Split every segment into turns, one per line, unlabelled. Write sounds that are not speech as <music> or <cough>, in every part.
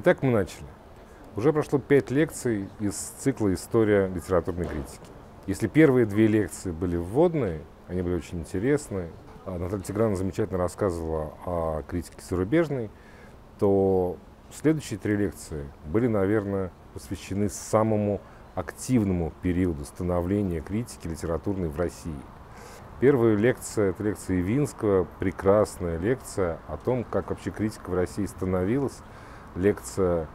Итак, мы начали. Уже прошло пять лекций из цикла «История литературной критики». Если первые две лекции были вводные, они были очень интересны, а Наталья Тиграна замечательно рассказывала о критике зарубежной, то следующие три лекции были, наверное, посвящены самому активному периоду становления критики литературной в России. Первая лекция – это лекция Ивинского, прекрасная лекция о том, как вообще критика в России становилась, лекция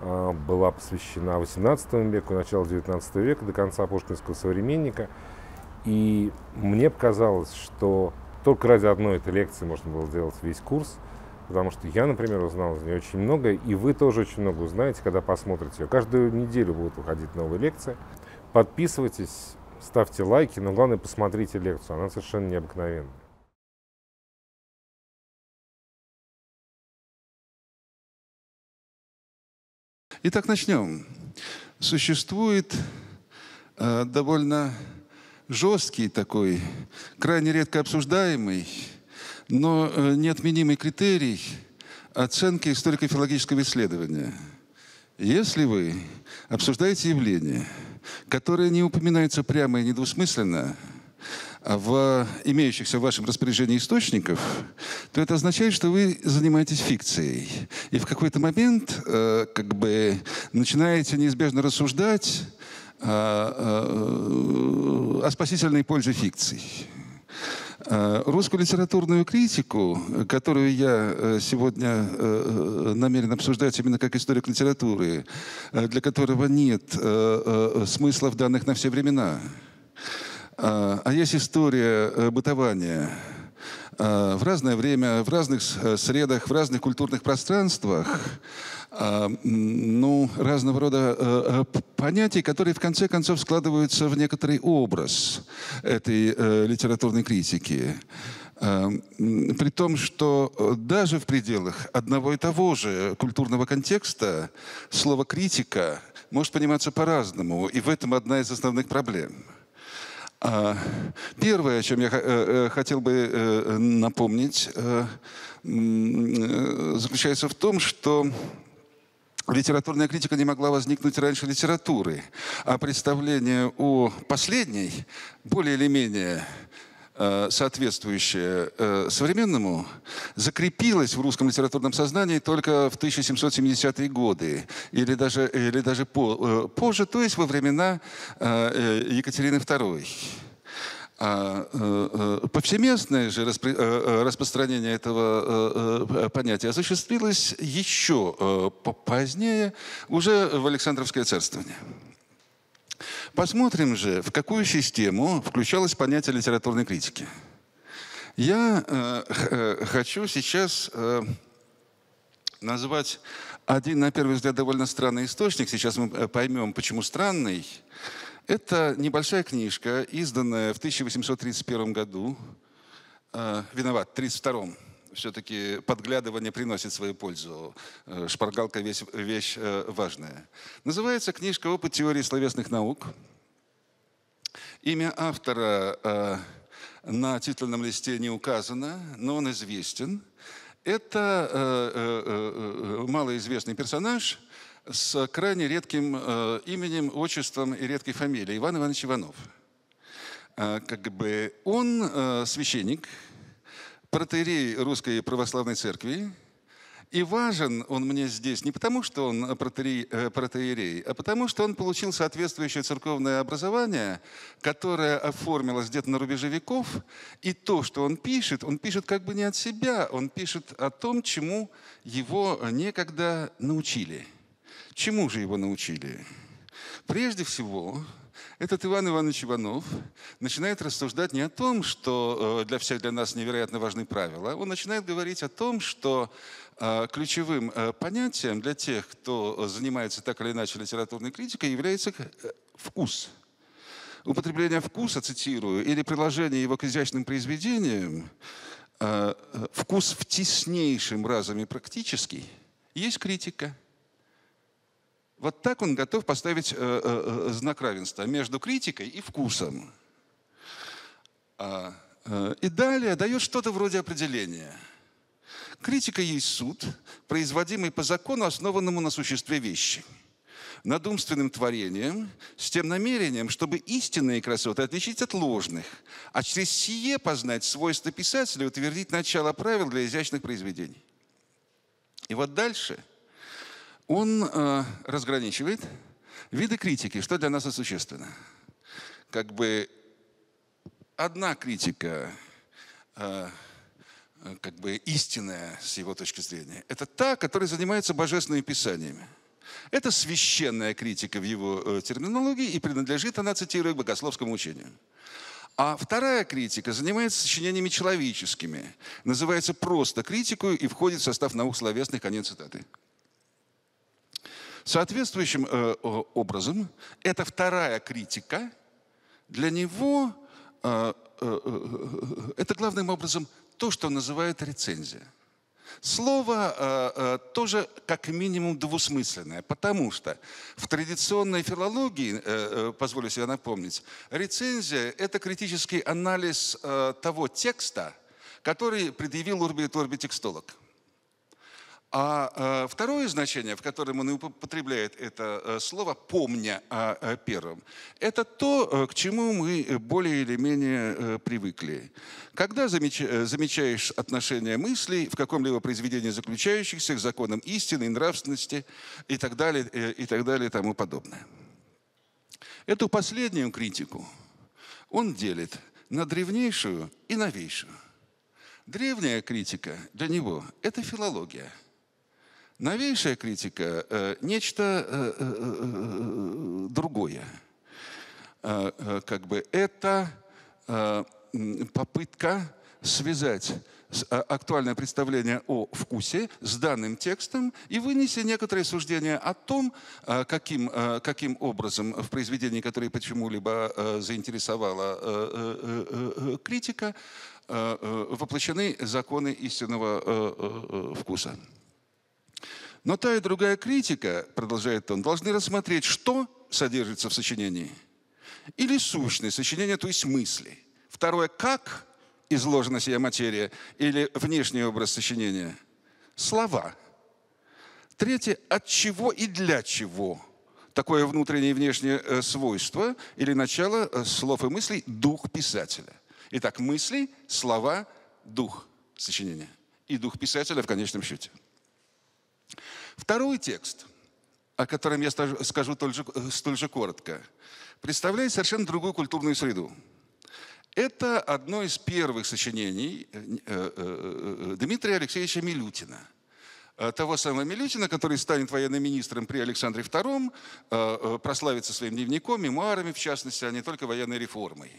а, была посвящена XVIII веку, началу XIX века, до конца пушкинского современника. И мне показалось, что только ради одной этой лекции можно было сделать весь курс, потому что я, например, узнал из нее очень много, и вы тоже очень много узнаете, когда посмотрите ее. Каждую неделю будут выходить новые лекции. Подписывайтесь, ставьте лайки, но главное, посмотрите лекцию, она совершенно необыкновенная. Итак, начнем. Существует э, довольно жесткий такой, крайне редко обсуждаемый, но э, неотменимый критерий оценки историко-филологического исследования. Если вы обсуждаете явление, которое не упоминается прямо и недвусмысленно – в имеющихся в вашем распоряжении источников, то это означает, что вы занимаетесь фикцией. И в какой-то момент э, как бы начинаете неизбежно рассуждать э, э, о спасительной пользе фикций. Э, русскую литературную критику, которую я э, сегодня э, намерен обсуждать именно как историк литературы, для которого нет смысла в данных на все времена – а, а есть история э, бытования. А, в разное время, в разных э, средах, в разных культурных пространствах а, ну, разного рода э, понятий, которые в конце концов складываются в некоторый образ этой литературной критики. При том, что даже в пределах одного и того же культурного контекста слово «критика» может пониматься по-разному, и в этом одна из основных проблем. А, первое, о чем я э, э, хотел бы э, напомнить, заключается в том, что литературная критика не могла возникнуть раньше литературы, а представление о последней более или менее Э, соответствующее э, современному, закрепилось в русском литературном сознании только в 1770-е годы или даже, или даже по, э, позже, то есть во времена Екатерины II. А повсеместное же распространение этого понятия осуществилось еще позднее, уже в Александровское царствование. Посмотрим же, в какую систему включалось понятие литературной критики. Я э, э, хочу сейчас э, назвать один, на первый взгляд, довольно странный источник. Сейчас мы э, поймем, почему странный. Это небольшая книжка, изданная в 1831 году, э, виноват, в 1932 все-таки подглядывание приносит свою пользу. Э, шпаргалка вещь, вещь э, важная. Называется книжка «Опыт теории словесных наук». Имя автора э, на титульном листе не указано, но он известен. Это малоизвестный персонаж с крайне редким именем, отчеством и редкой фамилией – Иван Иванович Иванов. Как бы он священник – протерей Русской Православной Церкви. И важен он мне здесь не потому, что он э, протеерей, а потому, что он получил соответствующее церковное образование, которое оформилось где-то на рубеже веков. И то, что он пишет, он пишет как бы не от себя, он пишет о том, чему его некогда научили. Чему же его научили? Прежде всего, этот Иван Иванович Иванов начинает рассуждать не о том, что э, для всех для нас невероятно важны правила, он начинает говорить о том, что э, ключевым э, понятием для тех, кто занимается так или иначе литературной критикой, является вкус. Употребление вкуса, цитирую, или приложение его к изящным произведениям, вкус в теснейшем разуме практический, есть критика – вот так он готов поставить э, э, э, знак равенства между критикой и вкусом. А, и далее дает что-то вроде определения. Критика есть суд, производимый по закону, основанному на существе вещи – над умственным творением с тем намерением, чтобы истинные красоты отличить от ложных, а через сие познать свойства писателя и утвердить начало правил для изящных произведений. И вот дальше – он э, разграничивает виды критики, что для нас и существенно. Как бы одна критика, э, э, как бы истинная с его точки зрения, это та, которая занимается божественными писаниями. Это священная критика в его э, терминологии, и принадлежит она, цитирую, к богословскому учению. А вторая критика занимается сочинениями человеческими, называется просто критикой и входит в состав наук словесных, конец цитаты. Соответствующим э, образом, это вторая критика для него, э, э, это главным образом то, что называют рецензия. Слово тоже как минимум двусмысленное, потому что в традиционной филологии, позволю себе напомнить, рецензия – это критический анализ того текста, который предъявил урби и орби текстолог – а э, второе значение, в котором он употребляет это э, слово, помня о первом, это то, э, к чему мы более или менее привыкли. Когда замечаешь отношения мыслей в каком-либо произведении заключающихся к законам истины, нравственности и так далее, и так далее, и тому подобное. Эту последнюю критику он делит на древнейшую и новейшую. Древняя критика для него – это филология – Новейшая критика нечто другое. как бы это попытка связать актуальное представление о вкусе с данным текстом и вынести некоторые суждения о том, каким, каким образом в произведении, которое почему-либо заинтересовала критика, воплощены законы истинного вкуса. Но та и другая критика, продолжает он, должны рассмотреть, что содержится в сочинении. Или сущность сочинения, то есть мысли. Второе, как изложена сия материя или внешний образ сочинения. Слова. Третье, от чего и для чего такое внутреннее и внешнее э, свойство или начало э, слов и мыслей – дух писателя. Итак, мысли, слова, дух сочинения и дух писателя в конечном счете – Второй текст, о котором я скажу столь же, э, столь же коротко, представляет совершенно другую культурную среду. Это одно из первых сочинений э, э, Дмитрия Алексеевича Милютина – того самого Милютина, который станет военным министром при Александре II, прославится своим дневником, мемуарами, в частности, а не только военной реформой.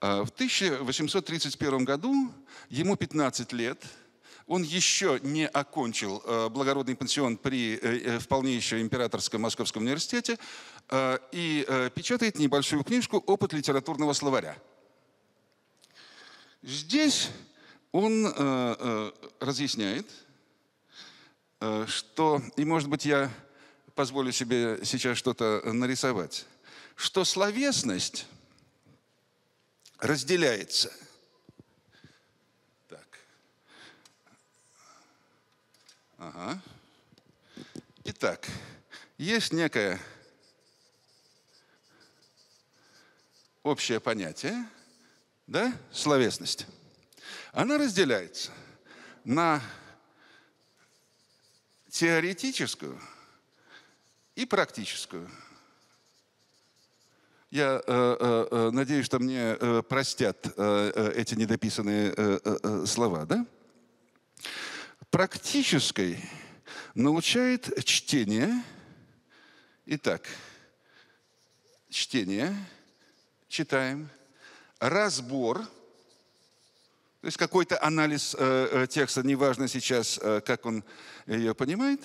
В 1831 году ему 15 лет – он еще не окончил э, благородный пансион при э, э, вполне еще императорском Московском университете и печатает небольшую книжку «Опыт литературного словаря». Здесь он разъясняет, что, и может быть я позволю себе сейчас что-то нарисовать, что словесность разделяется – Ага. Итак, есть некое общее понятие, да, словесность. Она разделяется на теоретическую и практическую. Я э, э, э надеюсь, что мне э, простят э, э эти недописанные э, э, э слова, да? практической научает чтение. Итак, чтение, читаем, разбор, то есть какой-то анализ э, э текста, неважно сейчас, э, как он ее понимает,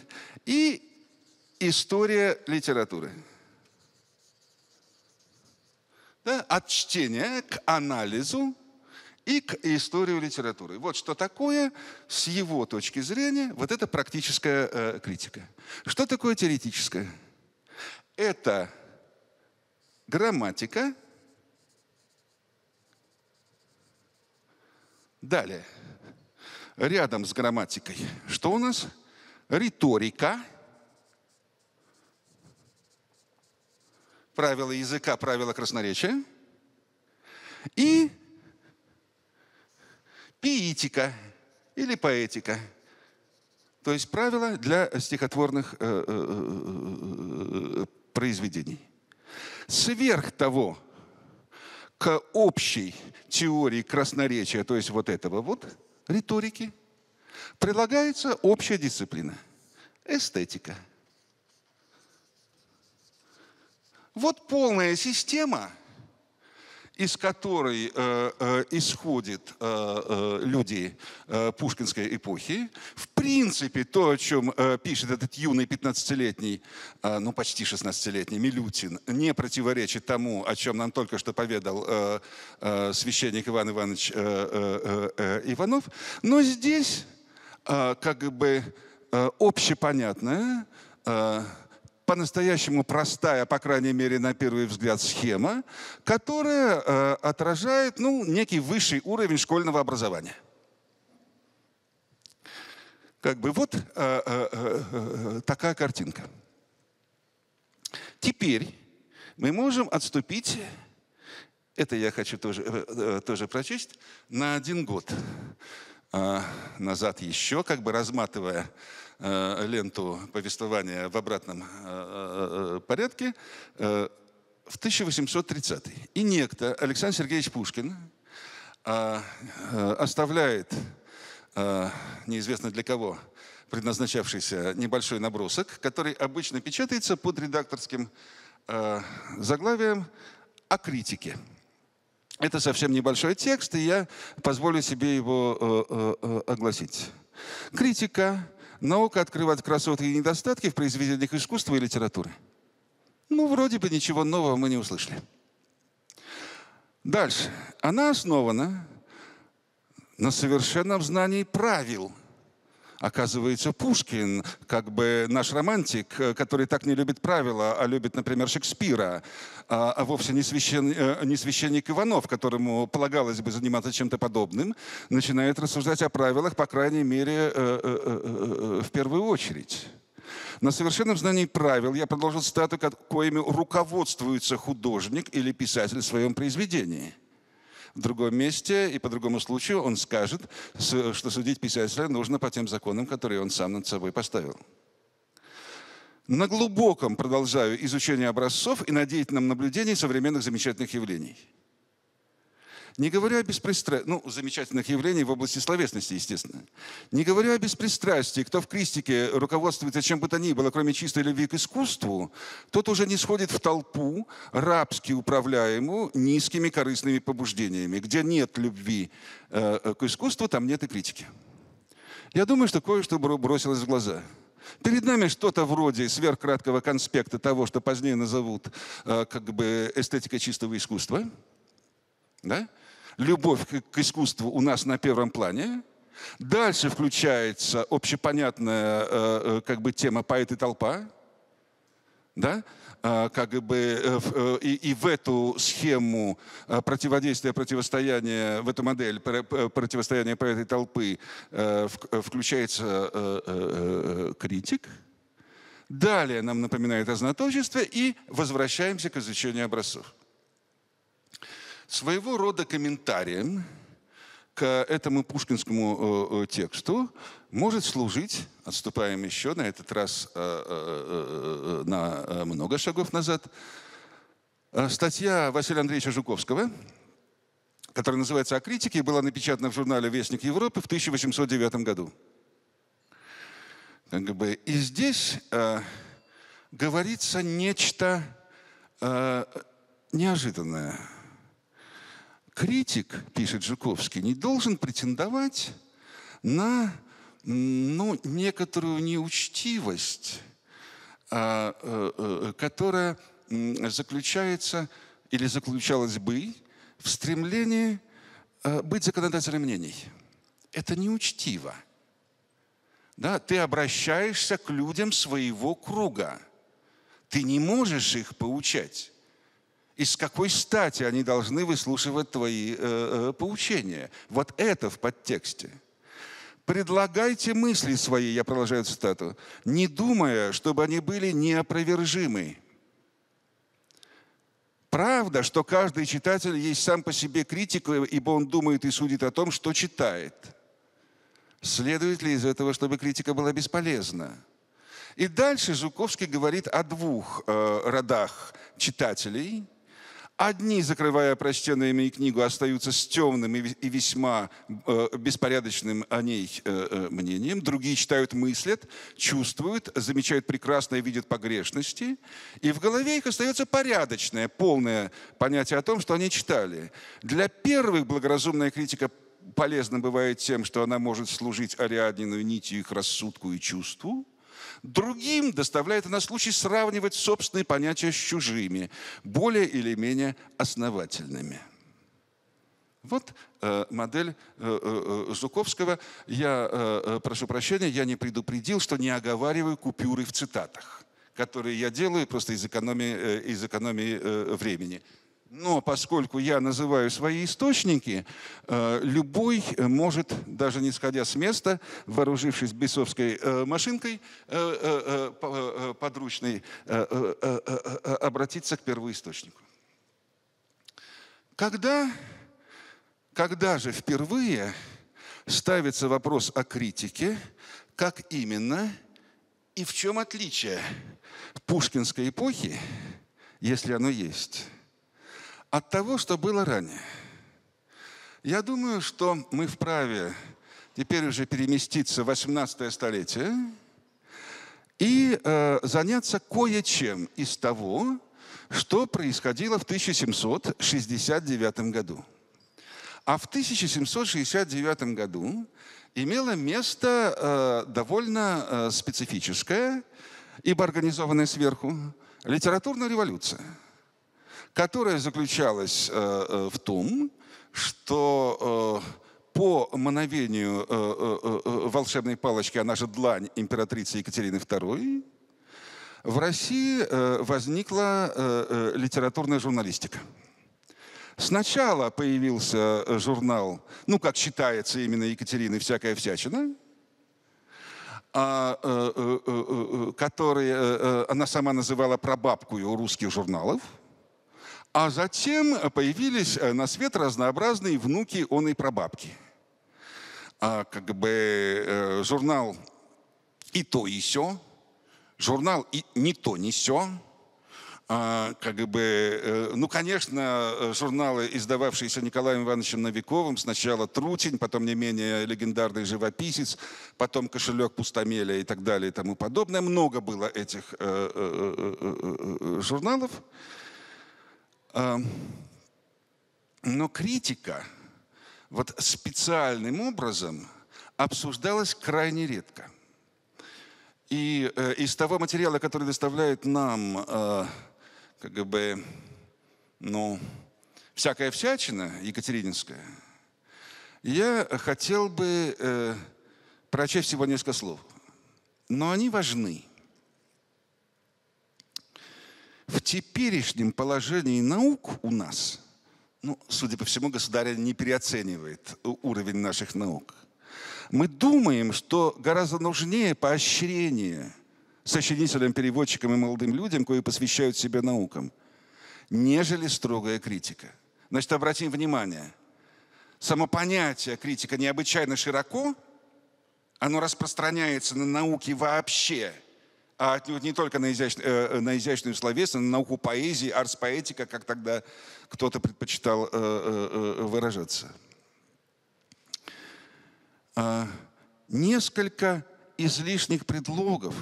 и история литературы. Да, от чтения к анализу – и к историю литературы. Вот что такое, с его точки зрения, вот эта практическая э, критика. Что такое теоретическая? Это грамматика. Далее. Рядом с грамматикой. Что у нас? Риторика. Правила языка, правила красноречия. И пиитика или поэтика. То есть правила для стихотворных э, э, э, произведений. Сверх того, к общей теории красноречия, то есть вот этого вот риторики, прилагается общая дисциплина – эстетика. Вот полная система – из которой э, э, исходят э, э, люди э, пушкинской эпохи. В принципе, то, о чем э, пишет этот юный 15-летний, ну почти 16-летний Милютин, не противоречит тому, о чем нам только что поведал священник Иван Иванович Иванов. Но здесь как бы общепонятное по-настоящему простая, по крайней мере, на первый взгляд, схема, которая э, отражает ну, некий высший уровень школьного образования. Как бы вот э, э, э, э, э такая картинка. Теперь мы можем отступить, это я хочу тоже, э, э, тоже прочесть, на один год э, назад еще, как бы разматывая Э, ленту повествования в обратном э, э, порядке в 1830 И некто Александр Сергеевич Пушкин оставляет неизвестно для кого предназначавшийся небольшой набросок, который обычно печатается под редакторским заглавием «О критике». Это совсем небольшой текст, и я позволю себе его огласить. Критика наука открывает красоты и недостатки в произведениях искусства и литературы. Ну, вроде бы ничего нового мы не услышали. Дальше. Она основана на совершенном знании правил Оказывается, Пушкин, как бы наш романтик, э, который так не любит правила, а любит, например, Шекспира, а, а вовсе не священник, э, не священник Иванов, которому полагалось бы заниматься чем-то подобным, начинает рассуждать о правилах, по крайней мере, э, в первую очередь. На совершенном знании правил я продолжил стату, коими руководствуется художник или писатель в своем произведении – в другом месте, и по другому случаю он скажет, что судить писателя нужно по тем законам, которые он сам над собой поставил. На глубоком продолжаю изучение образцов и на деятельном наблюдении современных замечательных явлений – не говорю о беспристрастии, ну, замечательных явлений в области словесности, естественно. Не говорю о беспристрастии. Кто в критике руководствуется чем бы то ни было, кроме чистой любви к искусству, тот уже не сходит в толпу, рабски управляемую низкими корыстными побуждениями. Где нет любви э, э, к искусству, там нет и критики. Я думаю, что кое-что бросилось в глаза. Перед нами что-то вроде сверхкраткого конспекта того, что позднее назовут э, как бы эстетика чистого искусства. Да? любовь к искусству у нас на первом плане. Дальше включается общепонятная э, э, как бы, тема «Поэт и толпа». Да? Э, как бы, и, и в эту схему противодействия, противостояния, в эту модель противостояния поэта и толпы включается критик. Далее нам напоминает ознаточество и возвращаемся к изучению образцов своего рода комментарием к этому пушкинскому э, э, тексту может служить, отступаем еще на этот раз э, на много шагов назад, статья Василия Андреевича Жуковского, которая называется «О критике» была напечатана в журнале «Вестник Европы» в 1809 году. Как бы, и здесь э, говорится нечто э, неожиданное – критик, пишет Жуковский, не должен претендовать на ну, некоторую неучтивость, а, э, э, которая заключается или заключалась бы в стремлении э, быть законодателем мнений. Это неучтиво. Да, ты обращаешься к людям своего круга. Ты не можешь их поучать. Из какой стати они должны выслушивать твои э, э, поучения? Вот это в подтексте. Предлагайте мысли свои, я продолжаю цитату, не думая, чтобы они были неопровержимы. Правда, что каждый читатель есть сам по себе критик, ибо он думает и судит о том, что читает. Следует ли из этого, чтобы критика была бесполезна? И дальше Жуковский говорит о двух э, родах читателей – Одни, закрывая прочтенную ими книгу, остаются с темным и весьма э, беспорядочным о ней э, э, мнением. Другие читают, мыслят, чувствуют, замечают прекрасное, видят погрешности. И в голове их остается порядочное, полное понятие о том, что они читали. Для первых благоразумная критика полезна бывает тем, что она может служить Ариаднину нитью их рассудку и чувству – Другим доставляет она случай сравнивать собственные понятия с чужими, более или менее основательными. Вот э, модель Зуковского. Э, э, я, прошу прощения, я не предупредил, что не оговариваю купюры в цитатах, которые я делаю просто из экономии, из экономии времени. Но поскольку я называю свои источники, э, любой э, может, даже не сходя с места, вооружившись бесовской машинкой подручной, обратиться к первоисточнику. Когда, когда же впервые ставится вопрос о критике, как именно и в чем отличие пушкинской эпохи, если оно есть – от того, что было ранее. Я думаю, что мы вправе теперь уже переместиться в 18 столетие и э, заняться кое-чем из того, что происходило в 1769 году. А в 1769 году имело место э, довольно э, специфическая, ибо организованная сверху, литературная революция – которая заключалась в том, что по мановению волшебной палочки, она же длань императрицы Екатерины II, в России возникла литературная журналистика. Сначала появился журнал, ну, как считается именно Екатерины, «Всякая всячина», который она сама называла прабабкой у русских журналов – а затем э, появились э, на свет разнообразные внуки он и прабабки. А как бы э, журнал «И то, и сё», журнал и «Не то, не сё», а, как бы, ну, конечно, журналы, издававшиеся Николаем Ивановичем Новиковым, сначала «Трутень», потом не менее легендарный «Живописец», потом «Кошелек пустомеля» и так далее и тому подобное. Много было этих журналов. Эм, но критика вот специальным образом обсуждалась крайне редко. И э, из того материала, который доставляет нам э, как бы ну, всякая всячина екатерининская, я хотел бы э, прочесть всего несколько слов. Но они важны в теперешнем положении наук у нас, ну, судя по всему, государь не переоценивает э, уровень наших наук. Мы думаем, что гораздо нужнее поощрение сочинителям, переводчикам и молодым людям, которые посвящают себя наукам, нежели строгая критика. Значит, обратим внимание, само понятие критика необычайно широко, оно распространяется на науки вообще – а отнюдь не только на, изящ... Э, э, на изящную словесность, на науку поэзии, арс-поэтика, как тогда кто-то предпочитал э, выражаться. А, несколько излишних предлогов,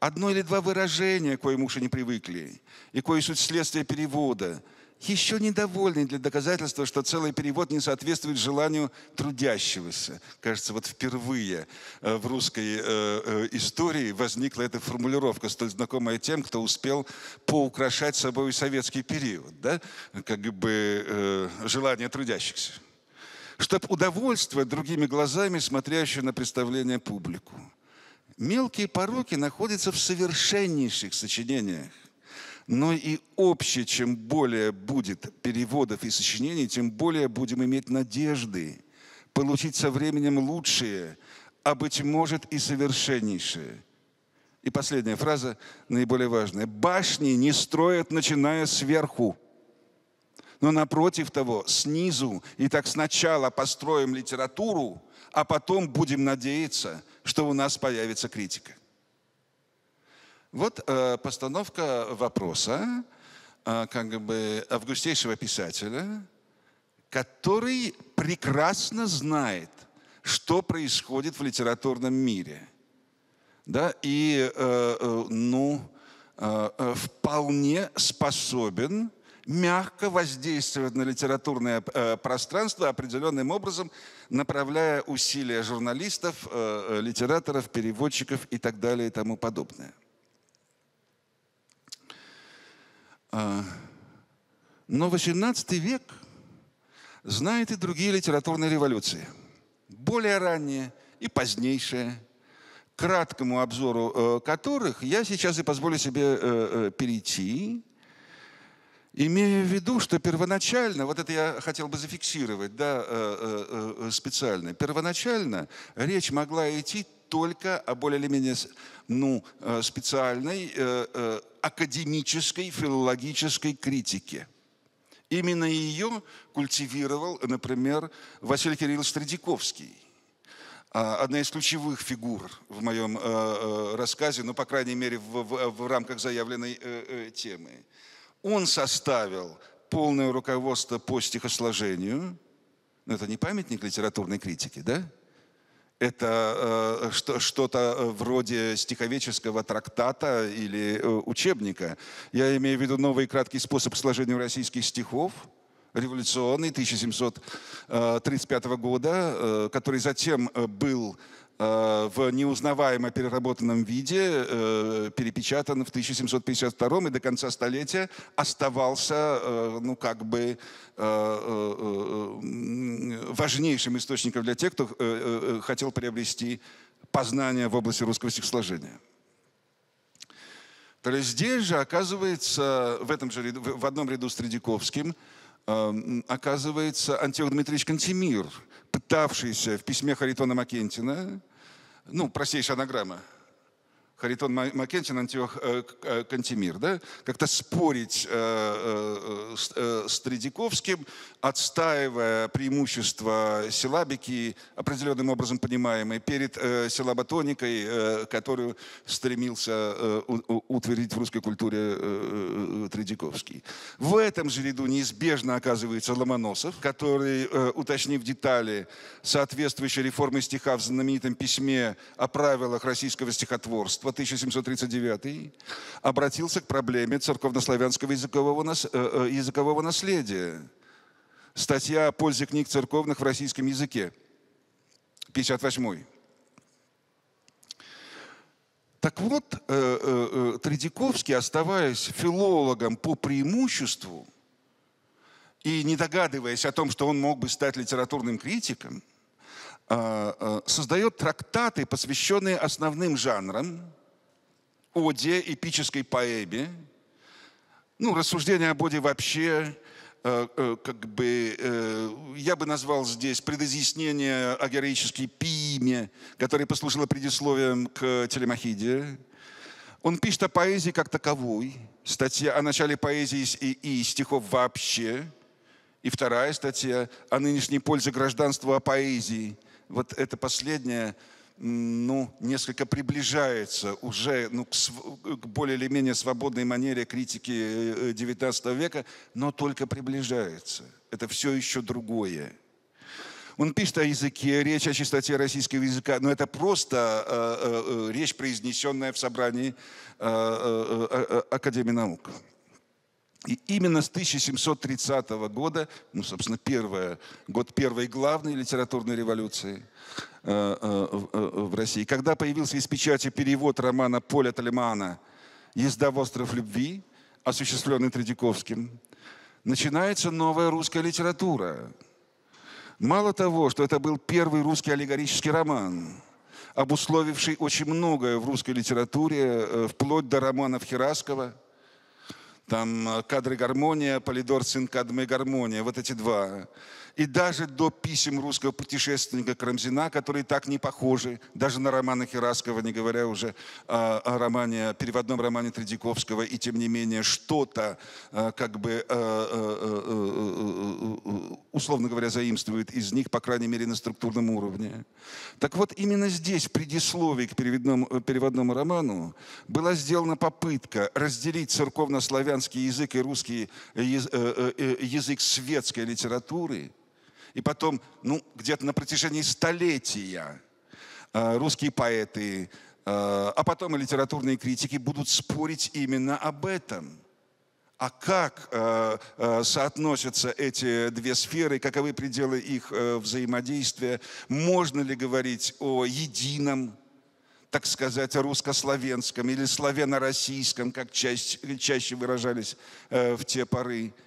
одно или два выражения, кое мы уже не привыкли, и кое суть следствия перевода – еще недовольны для доказательства, что целый перевод не соответствует желанию трудящегося. Кажется, вот впервые э, в русской э, э, истории возникла эта формулировка, столь знакомая тем, кто успел поукрашать собой советский период, да? как бы желание трудящихся. Чтобы удовольствовать другими глазами, смотрящую на представление публику. Мелкие пороки находятся в совершеннейших сочинениях но и общее, чем более будет переводов и сочинений, тем более будем иметь надежды получить со временем лучшее, а быть может и совершеннейшее. И последняя фраза, наиболее важная. Башни не строят, начиная сверху но напротив того, снизу, и так сначала построим литературу, а потом будем надеяться, что у нас появится критика. Вот э, постановка вопроса э, как бы августейшего писателя, который прекрасно знает, что происходит в литературном мире. Да, и э, ну, вполне способен мягко воздействовать на литературное пространство определенным образом, направляя усилия журналистов, литераторов, переводчиков и так далее и тому подобное. А, но 18 век знает и другие литературные революции. Более ранние и позднейшие, краткому обзору э, которых я сейчас и позволю себе э, э, перейти, имея в виду, что первоначально, вот это я хотел бы зафиксировать да, специально, первоначально речь могла идти только о более или менее ну, э, специальной э, э, академической филологической критике. Именно ее культивировал, например, Василий Кириллович Стридяковский а, одна из ключевых фигур в моем рассказе, ну, по крайней мере, в, в, в рамках заявленной темы. Он составил полное руководство по стихосложению. Но ну, это не памятник литературной критики, да? это э, что-то э, вроде стиховеческого трактата или э, учебника. Я имею в виду новый краткий способ сложения российских стихов, революционный 1735 года, который затем был Э, в неузнаваемо переработанном виде, э, перепечатан в 1752 и до конца столетия оставался, э, ну, как бы важнейшим источником для тех, кто хотел приобрести познания в области русского стихосложения. То есть здесь же оказывается, в, этом же, в одном ряду с Тредяковским, оказывается Антиох Дмитриевич Кантемир – пытавшийся в письме Харитона Макентина, ну, простейшая анаграмма – Харитон Макенчин, Антиох э, э, Кантемир, да, как-то спорить э, с Тредяковским, отстаивая преимущества силабики, определенным образом понимаемой, перед силаботоникой, которую стремился утвердить в русской культуре Тредяковский. В этом же ряду неизбежно оказывается Ломоносов, который, уточнив детали соответствующей реформы стиха в знаменитом письме о правилах российского стихотворства, 1739 обратился к проблеме церковнославянского языкового, нас, э, э, языкового наследия. Статья о пользе книг церковных в российском языке, 58 Так вот, э, э, э Тредяковский, оставаясь филологом по преимуществу и не догадываясь о том, что он мог бы стать литературным критиком, э, создает трактаты, посвященные основным жанрам, оде, эпической поэме. Ну, рассуждение об оде вообще, э, э, как бы, э, я бы назвал здесь предизъяснение о героической пиме, которое послужило предисловием к Телемахиде. Он пишет о поэзии как таковой, статья о начале поэзии и, и стихов вообще, и вторая статья о нынешней пользе гражданства о поэзии. Вот это последняя – ну, несколько приближается уже ну, к, к более или менее свободной манере критики XIX э, э, века, но только приближается. Это все еще другое. Он пишет о языке, речь о чистоте российского языка, но это просто э, э, э речь, произнесенная в собрании э, э, Академии наук. И именно с 1730 года, ну, собственно, первое, год первой главной литературной революции э, э, э, в России, когда появился из печати перевод романа Поля Талимана «Езда в остров любви», осуществленный Третьяковским, начинается новая русская литература. Мало того, что это был первый русский аллегорический роман – обусловивший очень многое в русской литературе, вплоть до романов Хераскова, там э, кадры гармония, Полидор, сын Кадмы гармония. Вот эти два и даже до писем русского путешественника Крамзина, которые так не похожи, даже на романы Хераскова, не говоря уже о, о романе, о переводном романе Третьяковского, и тем не менее что-то э, как бы, э, э, условно говоря, заимствует из них, по крайней мере, на структурном уровне. Так вот, именно здесь, в предисловии к переводному, переводному роману, была сделана попытка разделить церковно-славянский язык и русский язык светской литературы – и потом, ну, где-то на протяжении столетия э, русские поэты, э, а потом и литературные критики будут спорить именно об этом. А как э, соотносятся эти две сферы, каковы пределы их взаимодействия, можно ли говорить о едином, так сказать, русско-славянском или славяно-российском, как чаще, чаще выражались в те поры –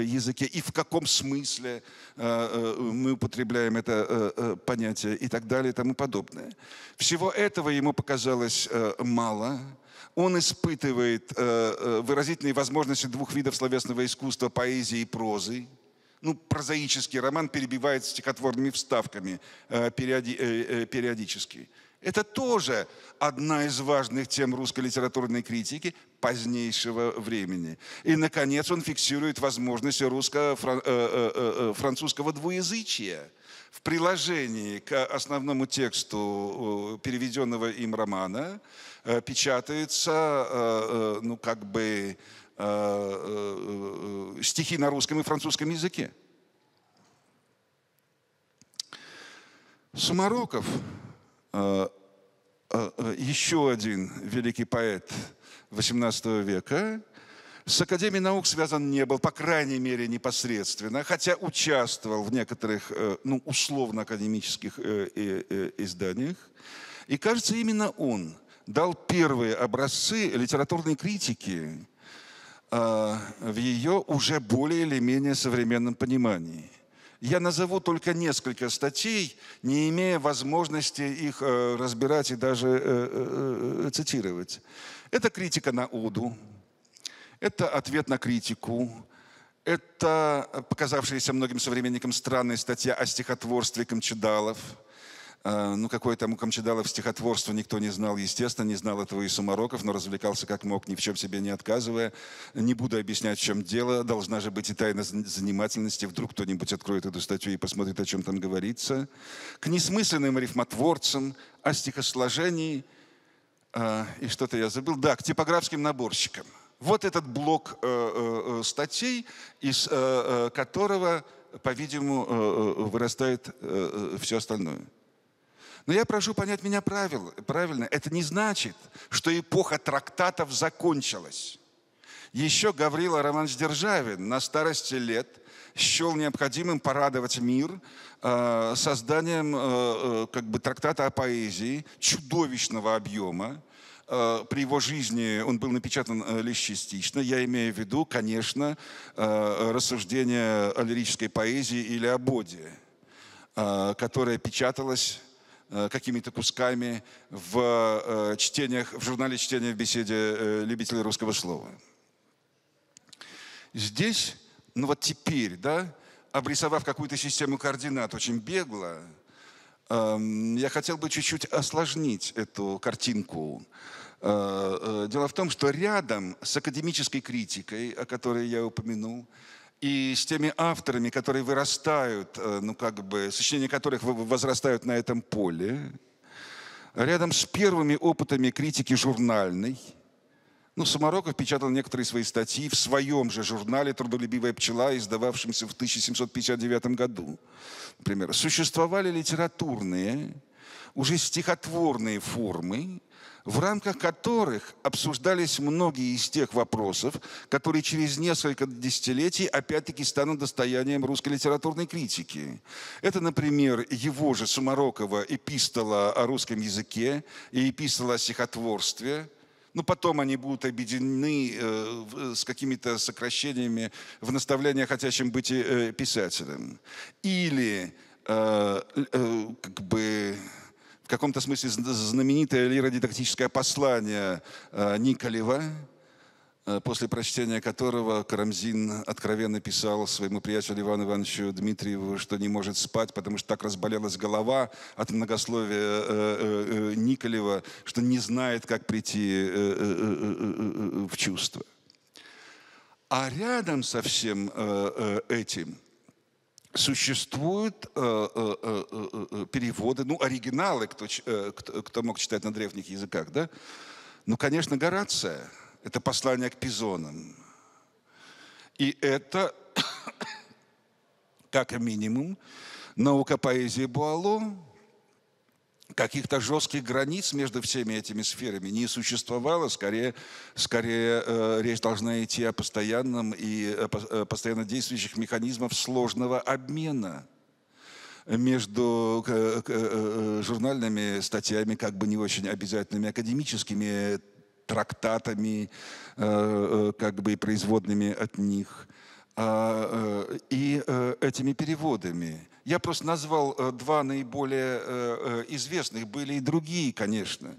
языке и в каком смысле мы употребляем это понятие и так далее и тому подобное. Всего этого ему показалось мало он испытывает выразительные возможности двух видов словесного искусства, поэзии и прозы. Ну, прозаический роман перебивает стихотворными вставками периодически. Это тоже одна из важных тем русской литературной критики позднейшего времени. И, наконец, он фиксирует возможности русско-французского э, э, э, двуязычия в приложении к основному тексту переведенного им романа печатается, ну, как бы, стихи на русском и французском языке. Сумароков Э, э, э, еще один великий поэт XVIII века, с Академией наук связан не был, по крайней мере, непосредственно, хотя участвовал в некоторых, ну, условно-академических изданиях. И, кажется, именно он дал первые образцы литературной критики в ее уже более или менее современном понимании – я назову только несколько статей, не имея возможности их э, разбирать и даже э, э, цитировать. Это критика на Уду, это ответ на критику, это показавшаяся многим современникам странная статья о стихотворстве Камчедалов – Э, ну, какое там у Камчедалов стихотворство никто не знал, естественно, не знал этого и Сумароков, но развлекался как мог, ни в чем себе не отказывая. Не буду объяснять, в чем дело, должна же быть и тайна занимательности, вдруг кто-нибудь откроет эту статью и посмотрит, о чем там говорится. К несмысленным рифмотворцам, о стихосложении, э, и что-то я забыл, да, к типографским наборщикам. Вот этот блок э, э, э статей, из э, которого, по-видимому, вырастает все остальное. Но я прошу понять меня правил, правильно. Это не значит, что эпоха трактатов закончилась. Еще Гаврила Романович Державин на старости лет счел необходимым порадовать мир э, созданием э, э как бы трактата о поэзии чудовищного объема, э, при его жизни он был напечатан э, лишь частично. Я имею в виду, конечно, рассуждения о лирической поэзии или о Боде, которая печаталась Э, какими-то кусками в э, чтениях, в журнале чтения в беседе э, любителей русского слова. Здесь, ну вот теперь, да, обрисовав какую-то систему координат очень бегло, эм, я хотел бы чуть-чуть осложнить эту картинку. Дело в том, что рядом с академической критикой, о которой я упомянул, и с теми авторами, которые вырастают, э, ну как бы, сочинения которых возрастают на этом поле, рядом с первыми опытами критики журнальной, ну, Самароков печатал некоторые свои статьи в своем же журнале «Трудолюбивая пчела», издававшемся в 1759 году. Например, существовали литературные, уже стихотворные формы, в рамках которых обсуждались многие из тех вопросов, которые через несколько десятилетий опять-таки станут достоянием русской литературной критики. Это, например, его же Сумарокова «Эпистола о русском языке» и «Эпистола о стихотворстве», Но ну, потом они будут объединены э, э, с какими-то сокращениями в наставление хотящим быть э, писателем. Или э, э, как бы в каком-то смысле знаменитое лиродидактическое послание э, Николева, э, после прочтения которого Карамзин откровенно писал своему приятелю Ивану Ивановичу Дмитриеву, что не может спать, потому что так разболелась голова от многословия э, Николева, что не знает, как прийти в чувство. А рядом со всем этим – существуют э, э, э, переводы, ну, оригиналы, кто, кто, кто мог читать на древних языках, да? Ну, конечно, Горация – это послание к Пизонам. И это, <coughs> как минимум, наука поэзии Буало, каких-то жестких границ между всеми этими сферами не существовало. Скорее, скорее э, речь должна идти о постоянном и э, э постоянно действующих механизмах сложного обмена между э, э, журнальными статьями, как бы не очень обязательными академическими трактатами, как бы и производными от них, а, и этими переводами. Я просто назвал э, два наиболее э, э, известных, были и другие, конечно.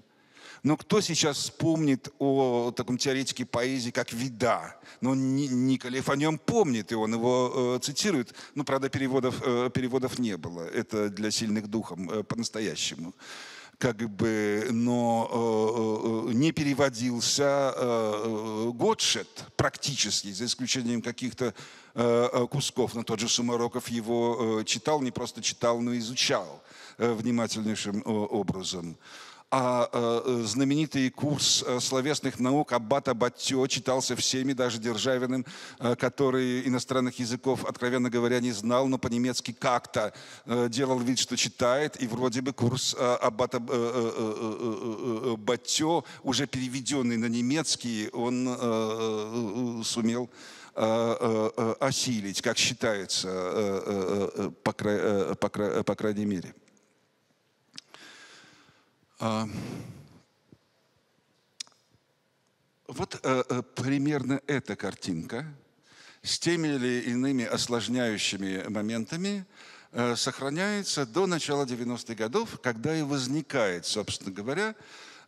Но кто сейчас вспомнит о таком теоретике поэзии, как Вида? Но ну, Николаев о нем помнит, и он его э, цитирует. Ну, правда, переводов, э, переводов не было. Это для сильных духом э, по-настоящему как бы, но э, э, не переводился э, годшет практически, за исключением каких-то кусков. Но тот же Сумароков его читал, не просто читал, но изучал внимательнейшим образом а знаменитый курс словесных наук Аббата Баттё читался всеми, даже Державиным, который иностранных языков, откровенно говоря, не знал, но по-немецки как-то делал вид, что читает, и вроде бы курс Аббата Баттё, уже переведенный на немецкий, он сумел осилить, как считается, по, край, по, край, по крайней мере. А, вот э, э, примерно эта картинка с теми или иными осложняющими моментами э, сохраняется до начала 90-х годов, когда и возникает, собственно говоря,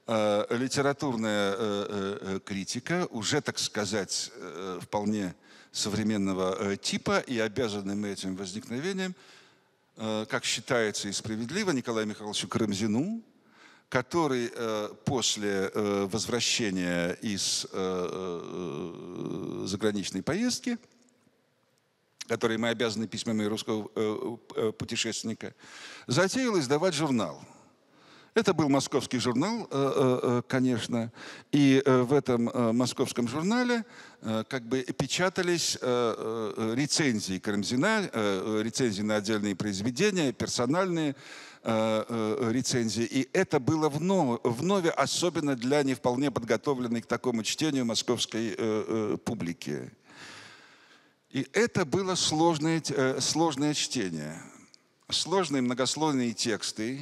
литературная критика, уже, так сказать, вполне современного типа и обязанным этим возникновением, как считается и справедливо, Николаю Михайловичу Карамзину, который э, после э, возвращения из э, заграничной поездки, которой мы обязаны письмами русского путешественника, затеял издавать журнал. Это был московский журнал, конечно, и в этом московском журнале как бы печатались рецензии Карамзина, рецензии на отдельные произведения, персональные, Э, э, рецензии. И это было вновь, нове особенно для не вполне подготовленной к такому чтению московской э, публики. И это было сложное, сложное чтение. Сложные многослойные тексты,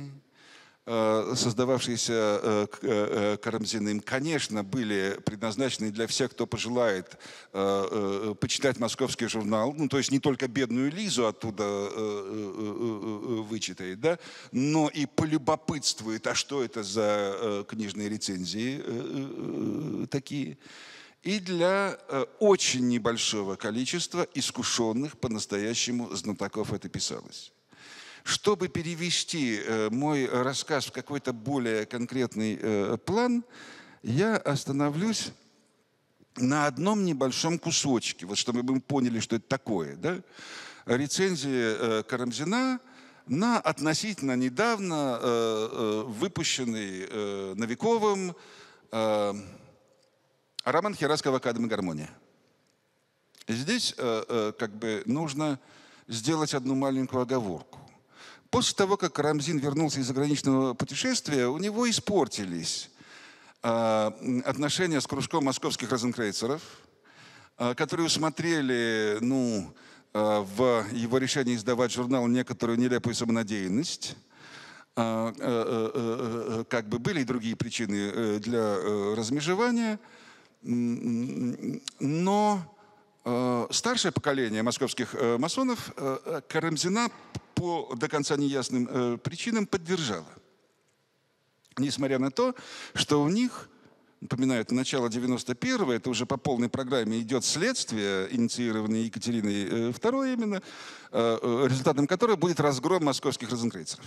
Э, создававшиеся э, э, Карамзиным, конечно, были предназначены для всех, кто пожелает почитать московский журнал, ну, то есть не только бедную Лизу оттуда вычитает, да, но и полюбопытствует, а что это за книжные рецензии такие и для очень небольшого количества искушенных по-настоящему знатоков это писалось. Чтобы перевести э, мой рассказ в какой-то более конкретный э, план, я остановлюсь на одном небольшом кусочке, вот чтобы мы поняли, что это такое. Да? Рецензия э, Карамзина на относительно недавно выпущенный Новиковым роман Хераскова «Академия гармония». Здесь как бы нужно сделать одну маленькую оговорку. После того, как Рамзин вернулся из заграничного путешествия, у него испортились а, отношения с кружком московских розенкрейцеров, а, которые усмотрели ну, а, в его решении издавать журнал некоторую нелепую самонадеянность э, э, э, как бы были и другие причины для размежевания, но Э, старшее поколение московских э, масонов э, Карамзина по до конца неясным причинам поддержало. Несмотря на то, что у них, напоминаю, это начало 91-го, это уже по полной программе идет следствие, инициированное Екатериной II именно, результатом которого будет разгром московских розенкрейцеров.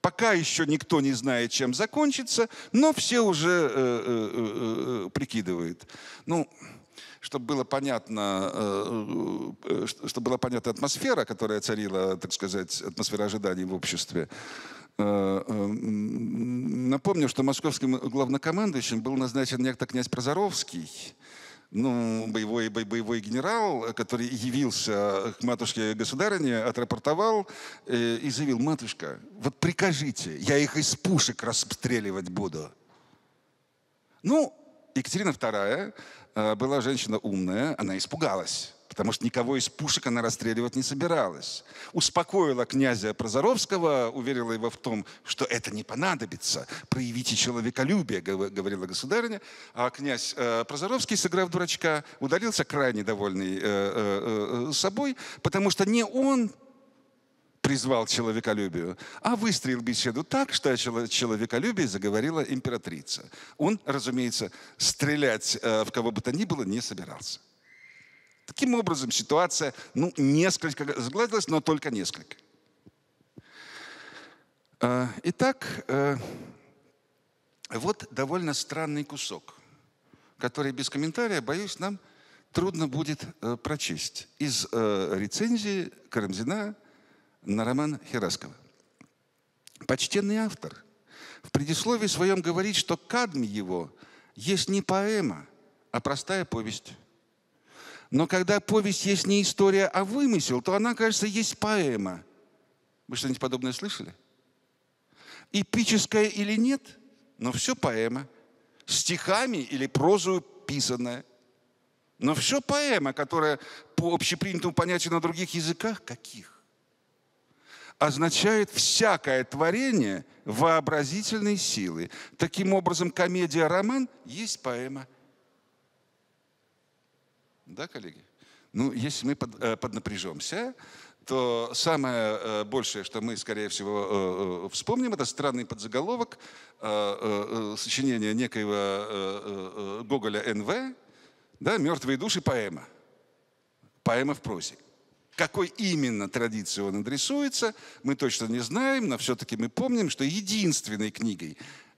Пока еще никто не знает, чем закончится, но все уже э, прикидывают. Ну, чтобы было понятно, э, э, чтобы была понятна атмосфера, которая царила, так сказать, атмосфера ожиданий в обществе. Э, напомню, что московским главнокомандующим был назначен некто князь Прозоровский, ну, боевой, боевой генерал, который явился к матушке государине, отрапортовал э, и заявил, матушка, вот прикажите, я их из пушек расстреливать буду. Ну, Екатерина II Э, была женщина умная, она испугалась, потому что никого из пушек она расстреливать не собиралась. Успокоила князя Прозоровского, уверила его в том, что это не понадобится, проявите человеколюбие, говорила государиня. А князь э, Прозоровский, сыграв дурачка, удалился крайне довольный э, собой, потому что не он призвал к человеколюбию, а выстрелил беседу так, что о человеколюбии заговорила императрица. Он, разумеется, стрелять э, в кого бы то ни было не собирался. Таким образом, ситуация, ну, несколько сгладилась, но только несколько. Э, итак, э, вот довольно странный кусок, который без комментария, боюсь, нам трудно будет прочесть из рецензии Карамзина на роман Хераскова. Почтенный автор в предисловии своем говорит, что кадм его есть не поэма, а простая повесть. Но когда повесть есть не история, а вымысел, то она, кажется, есть поэма. Вы что-нибудь подобное слышали? Эпическая или нет, но все поэма. Стихами или прозою писанная. Но все поэма, которая по общепринятому понятию на других языках каких? означает всякое творение вообразительной силы. Таким образом, комедия-роман есть поэма. Да, коллеги? Ну, если мы под, э, поднапряжемся, то самое э, большее, что мы, скорее всего, э, вспомним, это странный подзаголовок сочинения некоего Гоголя Н.В. Да, «Мертвые души» поэма. Поэма в прозе. Какой именно традиции он адресуется, мы точно не знаем, но все-таки мы помним, что единственной книгой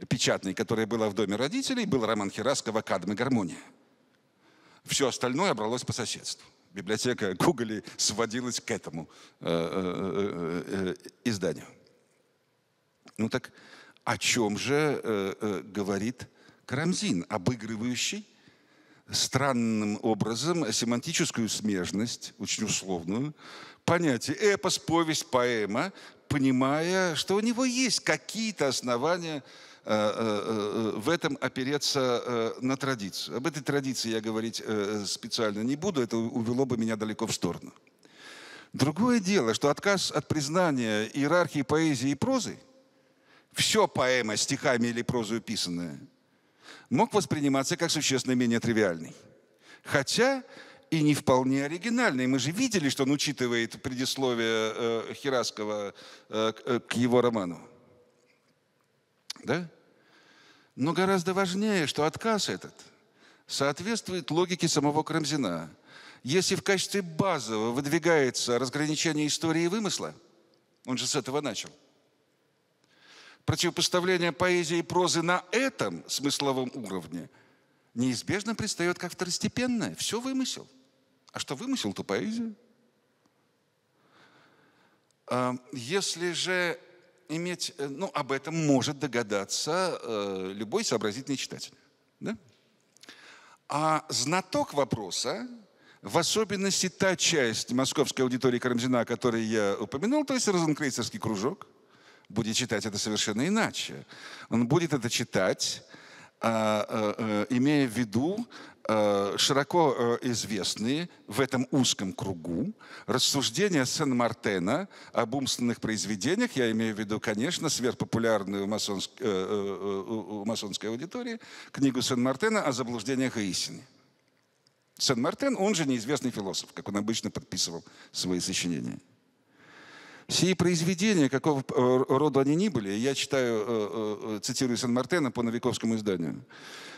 печатной, которая была в доме родителей, был роман Хераскова «Кадма гармония». Все остальное обралось по соседству. Библиотека Гоголи сводилась к этому э, э, э, изданию. Ну так о чем же говорит Карамзин, обыгрывающий странным образом семантическую смежность, очень условную, понятие эпос, повесть, поэма, понимая, что у него есть какие-то основания э, э, э, в этом опереться на традицию. Об этой традиции я говорить специально не буду, это увело бы меня далеко в сторону. Другое дело, что отказ от признания иерархии поэзии и прозы, все поэма стихами или прозой писанная – мог восприниматься как существенно менее тривиальный. Хотя и не вполне оригинальный. Мы же видели, что он учитывает предисловие э, э, э к его роману. Да? Но гораздо важнее, что отказ этот соответствует логике самого Крамзина. Если в качестве базового выдвигается разграничение истории и вымысла, он же с этого начал – противопоставление поэзии и прозы на этом смысловом уровне неизбежно предстает как второстепенное. Все вымысел. А что вымысел, то поэзия. А, если же иметь, э, ну, об этом может догадаться э, любой сообразительный читатель. Да? А знаток вопроса, в особенности та часть московской аудитории Карамзина, о которой я упомянул, то есть розенкрейцерский кружок – будет читать это совершенно иначе. Он будет это читать, а, э, э, имея в виду э, широко известные в этом узком кругу рассуждения Сен-Мартена об умственных произведениях, я имею в виду, конечно, сверхпопулярную масонск... у масонской аудитории, книгу Сен-Мартена о заблуждениях и Сен-Мартен, он же неизвестный философ, как он обычно подписывал свои сочинения – все произведения, какого э, рода они ни были, я читаю, э, э, цитирую Сен-Мартена по новиковскому изданию,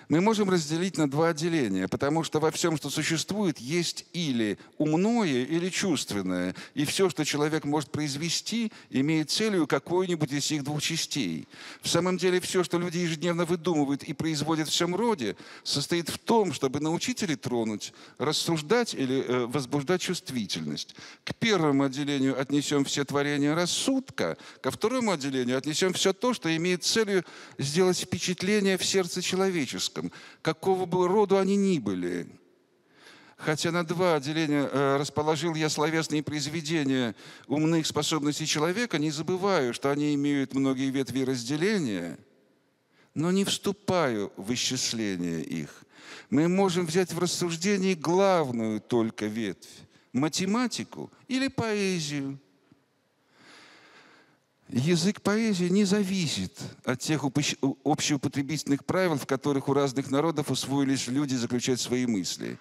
мы можем разделить на два отделения, потому что во всем, что существует, есть или умное, или чувственное. И все, что человек может произвести, имеет целью какую-нибудь из этих двух частей. В самом деле, все, что люди ежедневно выдумывают и производят в всем роде, состоит в том, чтобы научителей тронуть, рассуждать или э, возбуждать чувствительность. К первому отделению отнесем все творения рассудка, ко второму отделению отнесем все то, что имеет целью сделать впечатление в сердце человеческого человеческом, какого бы роду они ни были. Хотя на два отделения э, расположил я словесные произведения умных способностей человека, не забываю, что они имеют многие ветви разделения, но не вступаю в исчисление их. Мы можем взять в рассуждении главную только ветвь – математику или поэзию – Язык поэзии не зависит от тех общеупотребительных правил, в которых у разных народов усвоились люди заключать свои мысли.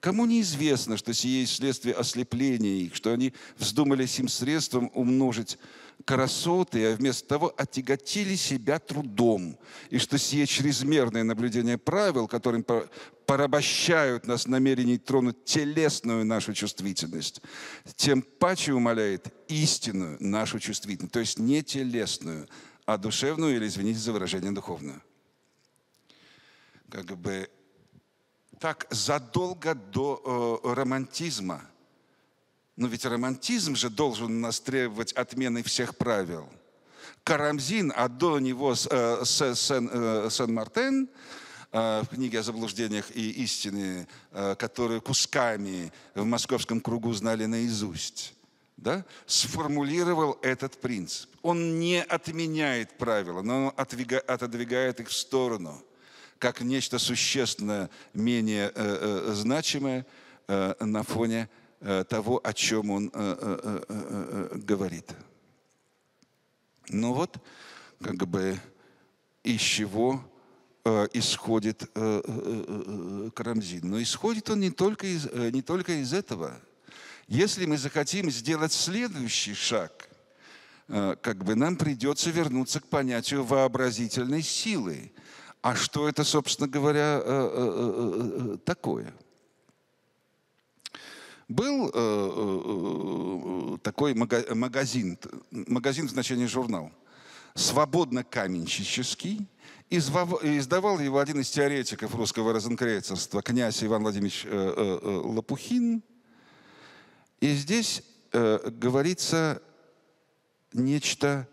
Кому неизвестно, что сие есть следствие ослепления их, что они вздумали сим средством умножить красоты, а вместо того отяготили себя трудом. И что сие чрезмерное наблюдение правил, которым порабощают нас намерений тронуть телесную нашу чувствительность, тем паче умаляет истинную нашу чувствительность, то есть не телесную, а душевную или, извините за выражение, духовную. Как бы так задолго до э, романтизма – но ведь романтизм же должен нас требовать отмены всех правил. Карамзин, а до него э, э, Сен-Мартен, э, Сен в книге о заблуждениях и истине, э, которые кусками в московском кругу знали наизусть, да, сформулировал этот принцип. Он не отменяет правила, но он отодвигает их в сторону, как нечто существенно менее э, значимое на фоне того, о чем он говорит. Ну вот, как бы, из чего исходит Карамзин. Но исходит он не только из, не только из этого. Если мы захотим сделать следующий шаг, как бы нам придется вернуться к понятию вообразительной силы. А что это, собственно говоря, такое? был э, э, э, такой магазин, магазин в значении журнал, свободно-каменщический, издавал его один из теоретиков русского розенкрейцерства, князь Иван Владимирович Лопухин. И здесь говорится нечто,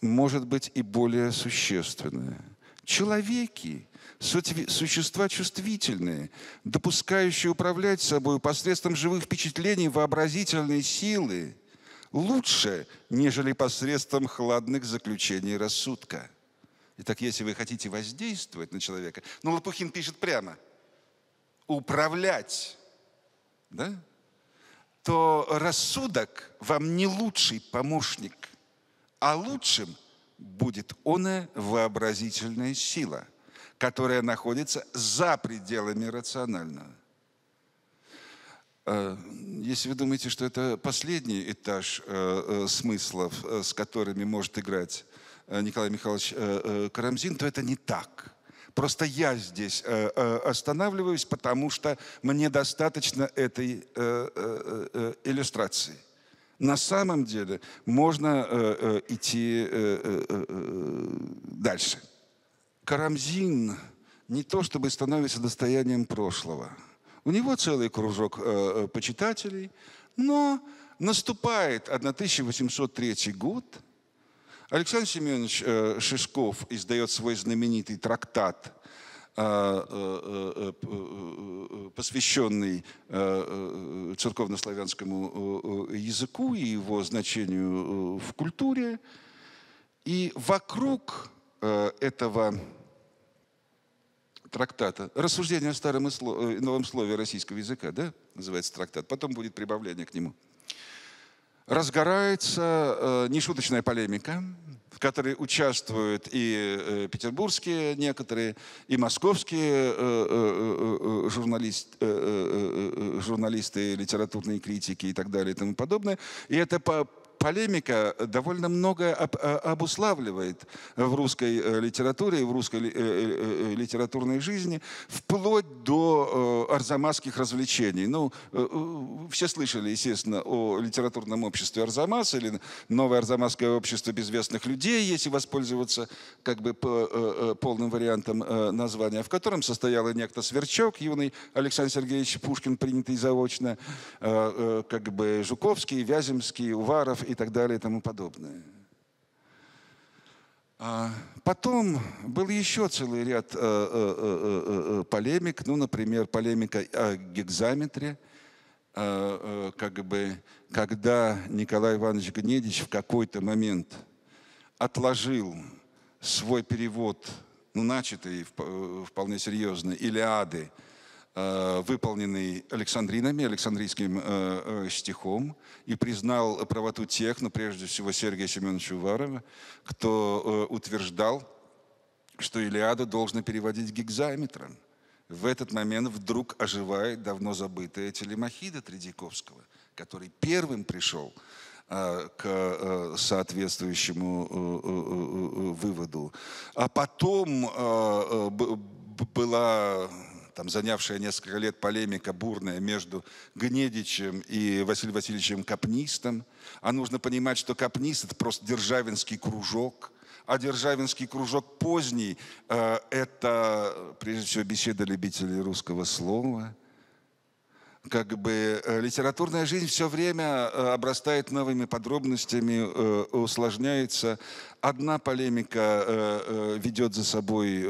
может быть, и более существенное. Человеки существа чувствительные, допускающие управлять собой посредством живых впечатлений вообразительной силы, лучше, нежели посредством хладных заключений рассудка. Итак, если вы хотите воздействовать на человека, ну, Лопухин пишет прямо, управлять, да, то рассудок вам не лучший помощник, а лучшим будет оная вообразительная сила – которая находится за пределами рационального. Э, если вы думаете, что это последний этаж э, э, смыслов, с которыми может играть Николай Михайлович Карамзин, то это не так. Просто я здесь останавливаюсь, потому что мне достаточно этой иллюстрации. На самом деле можно идти дальше. Карамзин не то чтобы становится достоянием прошлого. У него целый кружок э, э почитателей, но наступает 1803 год. Александр Семенович э, Шишков издает свой знаменитый трактат, э, э, э посвященный церковнославянскому языку и его значению в культуре. И вокруг Э, этого трактата «Рассуждение о старом э, и новом слове российского языка», да, называется трактат, потом будет прибавление к нему, разгорается э, нешуточная полемика, в которой участвуют и петербургские некоторые, и московские э, журналист, журналисты, литературные критики и так далее и тому подобное. И это по полемика э, довольно много э, обуславливает в русской э, литературе и в русской литературной жизни, вплоть до арзамасских развлечений. Ну, все слышали, естественно, о литературном обществе Арзамас или новое арзамасское общество безвестных людей, если воспользоваться как бы полным вариантом названия, в котором состоял и некто Сверчок, юный Александр Сергеевич Пушкин, принятый заочно, как бы Жуковский, Вяземский, Уваров и так далее и тому подобное. А, потом был еще целый ряд э, э, э, полемик, ну, например, полемика о гигзаметре, а, как бы, когда Николай Иванович Гнедич в какой-то момент отложил свой перевод, ну, начатый вполне серьезно, Илиады – Э, выполненный Александринами, александрийским э, э, стихом, и признал правоту тех, но ну, прежде всего Сергея Семеновича Уварова, кто утверждал, что Илиаду должно переводить гигзаметром. В этот момент вдруг оживает давно забытая телемахида Тредяковского, который первым пришел к соответствующему выводу. А потом была там занявшая несколько лет полемика бурная между Гнедичем и Василием Васильевичем Капнистом. А нужно понимать, что Капнист – это просто державинский кружок, а державинский кружок поздний э, – это, прежде всего, беседа любителей русского слова – как бы э, литературная жизнь все время э, обрастает новыми подробностями, э, усложняется. Одна полемика ведет за собой